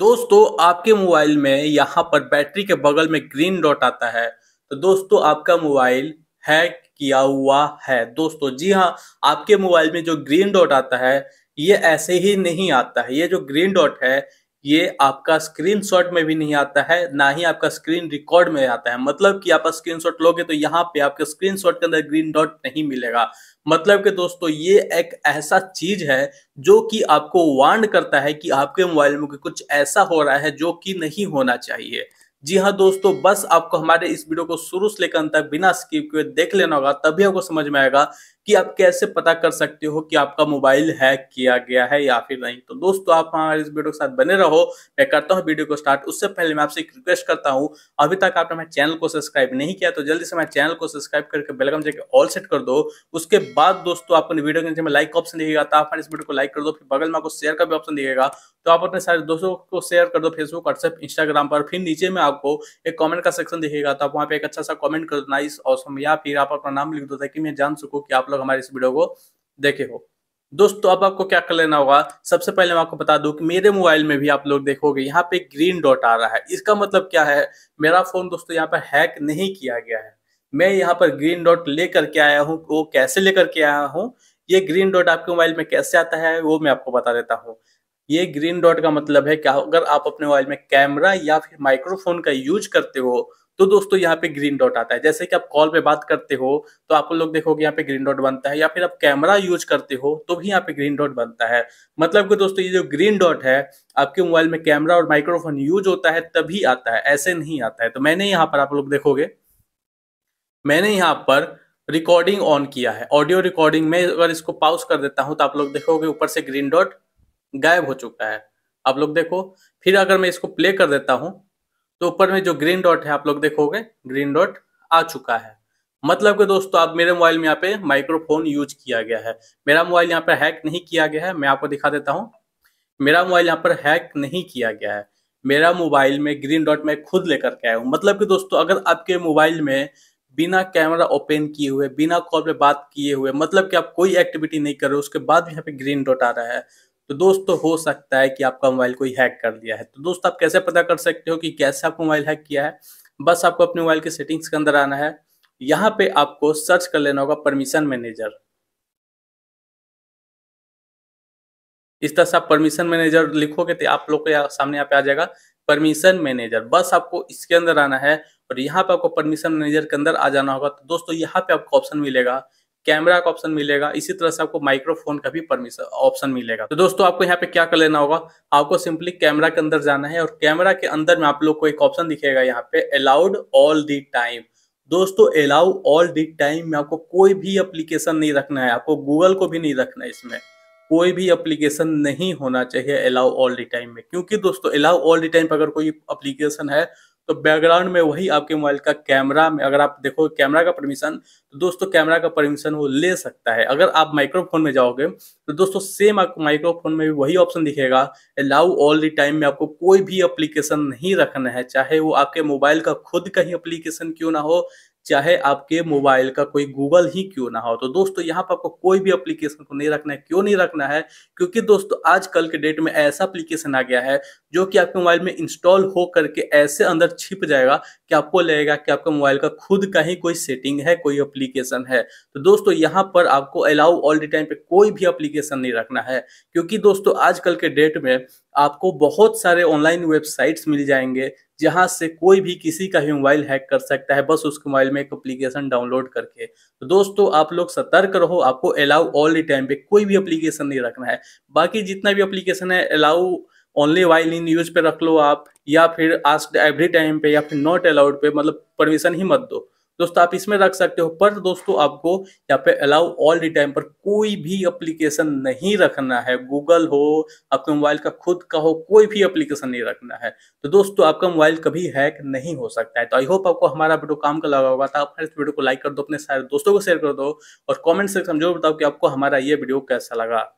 दोस्तों आपके मोबाइल में यहाँ पर बैटरी के बगल में ग्रीन डॉट आता है तो दोस्तों आपका मोबाइल हैक किया हुआ है दोस्तों जी हाँ आपके मोबाइल में जो ग्रीन डॉट आता है ये ऐसे ही नहीं आता है ये जो ग्रीन डॉट है ये आपका स्क्रीनशॉट में भी नहीं आता है ना ही आपका स्क्रीन रिकॉर्ड में आता है मतलब कि आप स्क्रीनशॉट लोगे तो यहाँ पे आपके स्क्रीनशॉट के अंदर ग्रीन डॉट नहीं मिलेगा मतलब कि दोस्तों ये एक ऐसा चीज है जो कि आपको वार्न करता है कि आपके मोबाइल में कुछ ऐसा हो रहा है जो कि नहीं होना चाहिए जी हाँ दोस्तों बस आपको हमारे इस वीडियो को शुरू से लेकर अंत तक बिना स्किप किए देख लेना होगा तभी आपको समझ में आएगा कि आप कैसे पता कर सकते हो कि आपका मोबाइल हैक किया गया है या फिर नहीं तो दोस्तों आप हमारे इस वीडियो के साथ बने रहो मैं करता हूँ वीडियो को स्टार्ट उससे पहले मैं आपसे एक रिक्वेस्ट करता हूँ अभी तक आपने हमारे चैनल को सब्सक्राइब नहीं किया तो जल्दी से हमारे चैनल को सब्सक्राइब करके बेलकम जाकर ऑल सेट कर दो उसके बाद दोस्तों आपको वीडियो के नीचे में लाइक ऑप्शन दिखेगा तो आप इस वीडियो को लाइक कर दो फिर बगल में आपको शेयर का भी ऑप्शन दिखेगा तो आप अपने सारे दोस्तों को शेयर कर दो फेसबुक व्हाट्सएप इंस्टाग्राम पर फिर नीचे में आपको एक कमेंट का सेक्शन दिखेगा तो आप वहाँ पे एक अच्छा सा कमेंट कर दो नाइस ऑसम या फिर आप अपना नाम लिख दो ताकि मैं जान सकूँ कि आप लोग लोग हमारे इस वीडियो को देखे हो दोस्तों अब आपको क्या कर लेना होगा सबसे पहले मैं आपको बता दूं कि मेरे मोबाइल में भी आप लोग देखोगे यहाँ पे ग्रीन डॉट आ रहा है इसका मतलब क्या है मेरा फोन दोस्तों यहाँ पर हैक नहीं किया गया है मैं यहाँ पर ग्रीन डॉट लेकर के आया हूँ वो कैसे लेकर के आया हूँ ये ग्रीन डॉट आपके मोबाइल में कैसे आता है वो मैं आपको बता देता हूँ ये ग्रीन डॉट का मतलब है क्या अगर आप अपने मोबाइल में कैमरा या फिर माइक्रोफोन का यूज करते हो तो दोस्तों यहाँ पे ग्रीन डॉट आता है जैसे कि आप कॉल पे बात करते हो तो आप लोग देखोगे यहाँ पे ग्रीन डॉट बनता है या फिर आप कैमरा यूज करते हो तो भी यहाँ पे ग्रीन डॉट बनता है मतलब कि दोस्तों ये जो ग्रीन डॉट है आपके मोबाइल में कैमरा और माइक्रोफोन यूज होता है तभी आता है ऐसे नहीं आता है तो मैंने यहाँ पर आप लोग देखोगे मैंने यहाँ पर रिकॉर्डिंग ऑन किया है ऑडियो रिकॉर्डिंग में अगर इसको पाउस कर देता हूं तो आप लोग देखोगे ऊपर से ग्रीन डॉट गायब हो चुका है आप लोग देखो फिर अगर मैं इसको प्ले कर देता हूं तो ऊपर में जो ग्रीन डॉट है आप लोग देखोगे ग्रीन डॉट आ चुका है मतलब कि दोस्तों आप मेरे मोबाइल में यहाँ पे माइक्रोफोन यूज किया गया है मेरा मोबाइल यहाँ पर हैक नहीं किया गया है मैं आपको दिखा देता हूँ मेरा मोबाइल यहाँ पर हैक नहीं किया गया है मेरा मोबाइल में ग्रीन डॉट मैं खुद लेकर के आया हूँ मतलब कि दोस्तों अगर आपके मोबाइल में बिना कैमरा ओपन किए हुए बिना कॉल पे बात किए हुए मतलब कि आप कोई एक्टिविटी नहीं कर रहे उसके बाद भी यहाँ पे ग्रीन डॉट आ रहा है तो दोस्तों तो हो सकता है कि आपका मोबाइल कोई हैक कर दिया है तो दोस्तों आप कैसे पता कर सकते हो कि कैसे आपका मोबाइल हैक किया है बस आपको अपने मोबाइल के सेटिंग्स के अंदर आना है यहाँ पे आपको सर्च कर लेना होगा परमिशन मैनेजर इस तरह से आप परमिशन मैनेजर लिखोगे तो आप लोग के सामने यहाँ पे आ जाएगा परमिशन मैनेजर बस आपको इसके अंदर आना है और यहाँ पे आपको परमिशन मैनेजर के अंदर आ जाना होगा तो दोस्तों यहाँ पे आपको ऑप्शन मिलेगा कैमरा का ऑप्शन मिलेगा इसी तरह से आपको माइक्रोफोन का भी परमिशन ऑप्शन मिलेगा तो दोस्तों आपको यहाँ पे क्या कर लेना होगा आपको सिंपली कैमरा के अंदर जाना है और कैमरा के अंदर में आप लोग को एक ऑप्शन दिखेगा यहाँ पे अलाउड ऑल दी टाइम दोस्तों अलाउ ऑल दी टाइम में आपको कोई भी अप्लीकेशन नहीं रखना है आपको गूगल को भी नहीं रखना है इसमें कोई भी एप्लीकेशन नहीं होना चाहिए अलाउ ऑल दी टाइम में क्योंकि दोस्तों अलाउ ऑल दी टाइम अगर कोई एप्लीकेशन है तो बैकग्राउंड में वही आपके मोबाइल का कैमरा में अगर आप देखो कैमरा का परमिशन तो दोस्तों कैमरा का परमिशन वो ले सकता है अगर आप माइक्रोफोन में जाओगे तो दोस्तों सेम आपको माइक्रोफोन में भी वही ऑप्शन दिखेगा अलाउ ऑल द टाइम में आपको कोई भी अप्लीकेशन नहीं रखना है चाहे वो आपके मोबाइल का खुद का ही अप्लीकेशन क्यों ना हो चाहे आपके मोबाइल का कोई गूगल ही क्यों ना हो तो दोस्तों यहाँ पर आपको कोई भी एप्लीकेशन को नहीं रखना है क्यों नहीं रखना है क्योंकि दोस्तों आजकल के डेट में ऐसा एप्लीकेशन आ गया है जो कि आपके मोबाइल में इंस्टॉल हो करके ऐसे अंदर छिप जाएगा कि आपको लगेगा कि आपका मोबाइल का खुद का ही कोई सेटिंग है कोई अप्लीकेशन है तो दोस्तों यहाँ पर आपको अलाउ ऑल द टाइम पे कोई भी अप्लीकेशन नहीं रखना है क्योंकि दोस्तों आजकल के डेट में आपको बहुत सारे ऑनलाइन वेबसाइट्स मिल जाएंगे जहां से कोई भी किसी का भी मोबाइल हैक कर सकता है बस उसके मोबाइल में एक अप्लीकेशन डाउनलोड करके तो दोस्तों आप लोग सतर्क रहो आपको अलाउ ऑल द टाइम पे कोई भी अप्लीकेशन नहीं रखना है बाकी जितना भी अप्लीकेशन है allow only while in use पे रख लो आप या फिर आस्ट एवरी टाइम पे या फिर नॉट अलाउड पे मतलब परमिशन ही मत दो दोस्तों आप इसमें रख सकते हो पर दोस्तों आपको यहाँ पे अलाउ ऑल डी टाइम पर कोई भी एप्लीकेशन नहीं रखना है गूगल हो आपके मोबाइल का खुद का हो कोई भी एप्लीकेशन नहीं रखना है तो दोस्तों आपका मोबाइल कभी हैक नहीं हो सकता है तो आई होप आपको हमारा वीडियो काम का लगा होगा तो आप इस वीडियो को लाइक कर दो अपने सारे दोस्तों को शेयर कर दो और कॉमेंट सेक्शन जरूर बताओ कि आपको हमारा ये वीडियो कैसा लगा